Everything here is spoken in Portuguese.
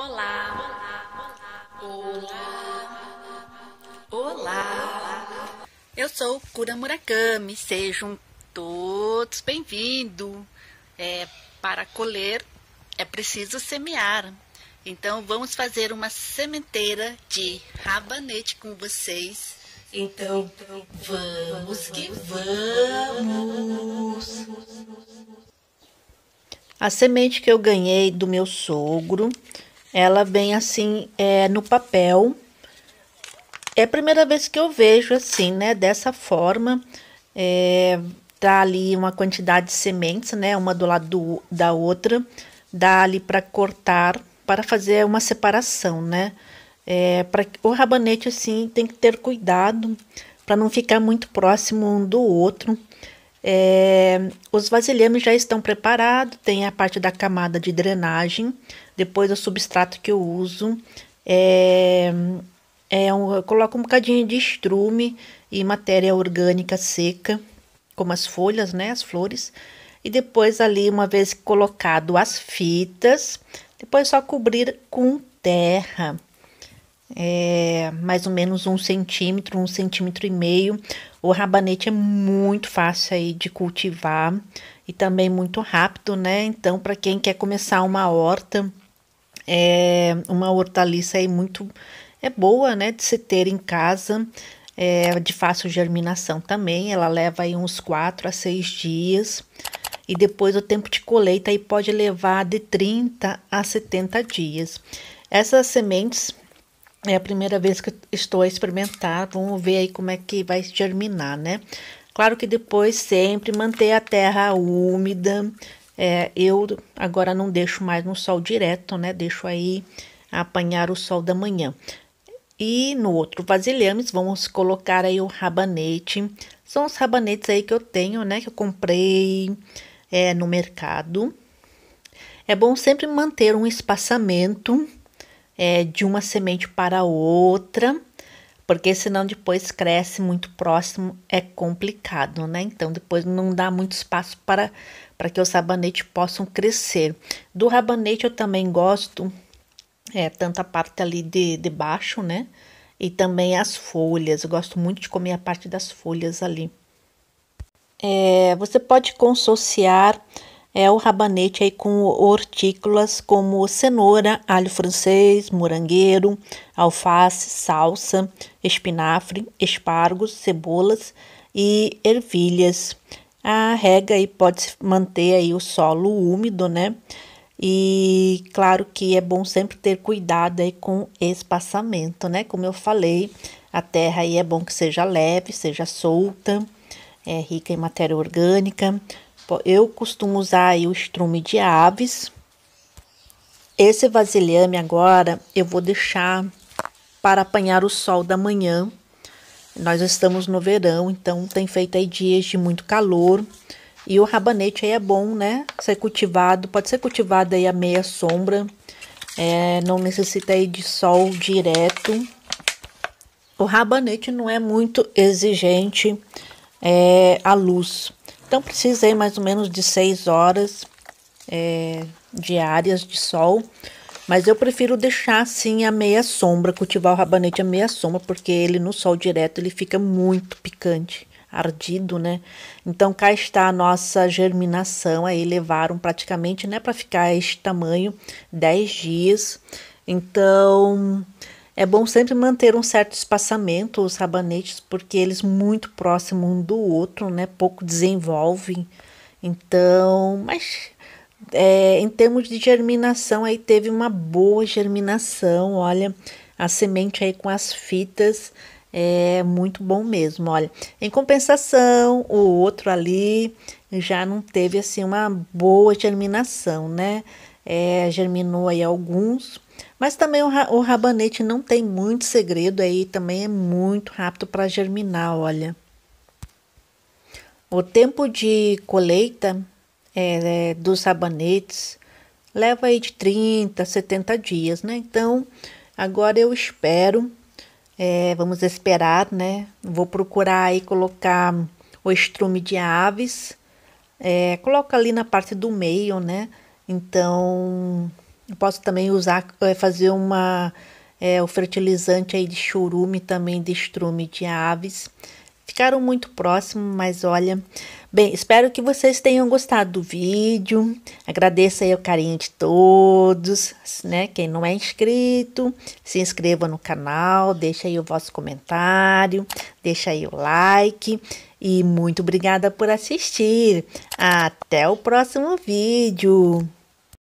Olá, olá, olá, olá. Eu sou Kura Murakami. Sejam todos bem-vindos. É, para colher é preciso semear. Então vamos fazer uma sementeira de rabanete com vocês. Então vamos que vamos. A semente que eu ganhei do meu sogro ela vem assim é, no papel. É a primeira vez que eu vejo assim, né? Dessa forma. É, tá ali uma quantidade de sementes, né? Uma do lado do, da outra. Dá ali para cortar, para fazer uma separação, né? É, pra, o rabanete, assim, tem que ter cuidado para não ficar muito próximo um do outro é, os vasilhames já estão preparados, tem a parte da camada de drenagem, depois o substrato que eu uso. É, é um, eu coloco um bocadinho de estrume e matéria orgânica seca, como as folhas, né, as flores. E depois ali, uma vez colocado as fitas, depois só cobrir com terra. É, mais ou menos um centímetro, um centímetro e meio. O rabanete é muito fácil aí de cultivar e também muito rápido, né? Então, para quem quer começar uma horta, é uma hortaliça aí muito é boa, né, de se ter em casa. É de fácil germinação também, ela leva aí uns 4 a 6 dias. E depois o tempo de colheita aí pode levar de 30 a 70 dias. Essas sementes é a primeira vez que estou a experimentar. Vamos ver aí como é que vai germinar, né? Claro que depois sempre manter a terra úmida. É, eu agora não deixo mais no sol direto, né? Deixo aí apanhar o sol da manhã. E no outro vasilhames vamos colocar aí o rabanete. São os rabanetes aí que eu tenho, né? Que eu comprei é, no mercado. É bom sempre manter um espaçamento é, de uma semente para outra, porque senão depois cresce muito próximo, é complicado, né? Então depois não dá muito espaço para, para que os rabanetes possam crescer. Do rabanete eu também gosto, é, tanto a parte ali de, de baixo, né? E também as folhas, eu gosto muito de comer a parte das folhas ali. É, você pode consociar é o rabanete aí com hortícolas como cenoura, alho francês, morangueiro, alface, salsa, espinafre, espargos, cebolas e ervilhas. A rega aí pode manter aí o solo úmido, né? E claro que é bom sempre ter cuidado aí com espaçamento, né? Como eu falei, a terra aí é bom que seja leve, seja solta, é rica em matéria orgânica, eu costumo usar aí o estrume de aves. Esse vasilhame agora eu vou deixar para apanhar o sol da manhã. Nós estamos no verão, então tem feito aí dias de muito calor. E o rabanete aí é bom, né? Ser cultivado, pode ser cultivado aí a meia sombra. É, não necessita aí de sol direto. O rabanete não é muito exigente é, à luz. Então precisei mais ou menos de seis horas é, diárias de sol, mas eu prefiro deixar assim a meia sombra, cultivar o rabanete a meia sombra, porque ele no sol direto ele fica muito picante, ardido, né? Então cá está a nossa germinação, aí levaram praticamente, né, para ficar este tamanho, 10 dias. Então, é bom sempre manter um certo espaçamento os rabanetes, porque eles muito próximos um do outro, né? Pouco desenvolvem. Então, mas é, em termos de germinação, aí teve uma boa germinação. Olha, a semente aí com as fitas é muito bom mesmo. Olha, em compensação, o outro ali já não teve assim uma boa germinação, né? é, germinou aí alguns. Mas também o, o rabanete não tem muito segredo aí, também é muito rápido para germinar, olha. O tempo de colheita é, é dos rabanetes leva aí de 30, 70 dias, né? Então, agora eu espero, é, vamos esperar, né? Vou procurar aí colocar o estrume de aves, é, coloca ali na parte do meio, né? Então, eu posso também usar, eh, fazer uma, é, o fertilizante aí de churume também, de estrume de aves. Ficaram muito próximos, mas olha. Bem, espero que vocês tenham gostado do vídeo. Agradeço aí o carinho de todos, né? Quem não é inscrito, se inscreva no canal, deixa aí o vosso comentário, deixa aí o like. E muito obrigada por assistir. Até o próximo vídeo.